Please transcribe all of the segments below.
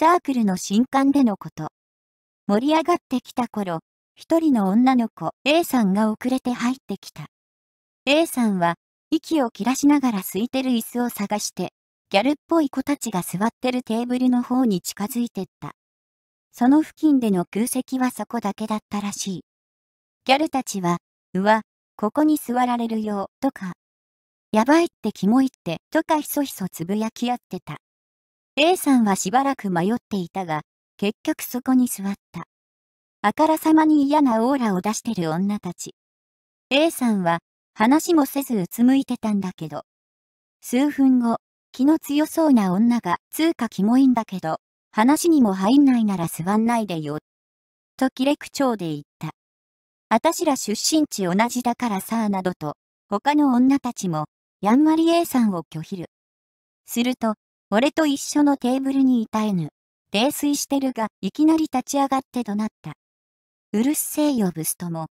サークルの新刊でのこと。盛り上がってきた頃、一人の女の子 A さんが遅れて入ってきた。A さんは、息を切らしながら空いてる椅子を探して、ギャルっぽい子たちが座ってるテーブルの方に近づいてった。その付近での空席はそこだけだったらしい。ギャルたちは、うわ、ここに座られるよ、とか、やばいってキモいって、とかひそひそつぶやき合ってた。A さんはしばらく迷っていたが、結局そこに座った。あからさまに嫌なオーラを出してる女たち。A さんは話もせずうつむいてたんだけど。数分後、気の強そうな女が、つうかキモいんだけど、話にも入んないなら座んないでよ。と切れ口調で言った。あたしら出身地同じだからさなどと、他の女たちも、やんわり A さんを拒否る。すると、俺と一緒のテーブルにいた N。泥酔してるが、いきなり立ち上がって怒鳴った。うるせえよブスとも。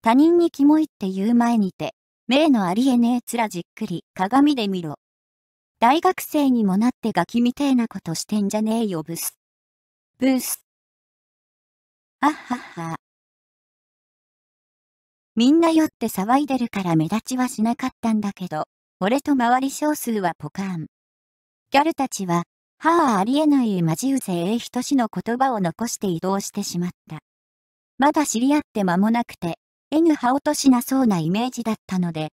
他人にキモいって言う前にて、名のありえねえつらじっくり鏡で見ろ。大学生にもなってガキみてえなことしてんじゃねえよブス。ブス。あっはっは。みんな酔って騒いでるから目立ちはしなかったんだけど、俺と周り少数はポカーン。ギャルたちは、はあありえないマジウゼえひとしの言葉を残して移動してしまった。まだ知り合って間もなくて、N 葉落としなそうなイメージだったので、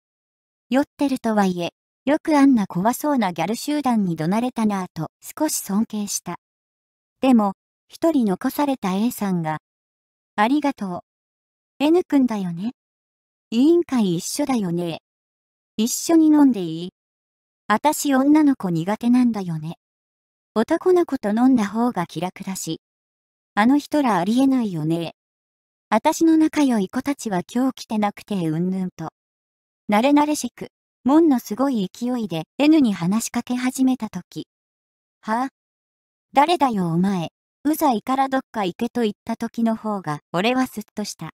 酔ってるとはいえ、よくあんな怖そうなギャル集団に怒鳴れたなぁと少し尊敬した。でも、一人残された A さんが、ありがとう。N 君だよね。委員会一緒だよね。一緒に飲んでいい私女の子苦手なんだよね。男の子と飲んだ方が気楽だし。あの人らありえないよね。私の仲良い子たちは今日来てなくてうんぬんと。慣れ慣れしく、門のすごい勢いで N に話しかけ始めたとき。はあ誰だよお前、うざいからどっか行けと言った時の方が俺はすっとした。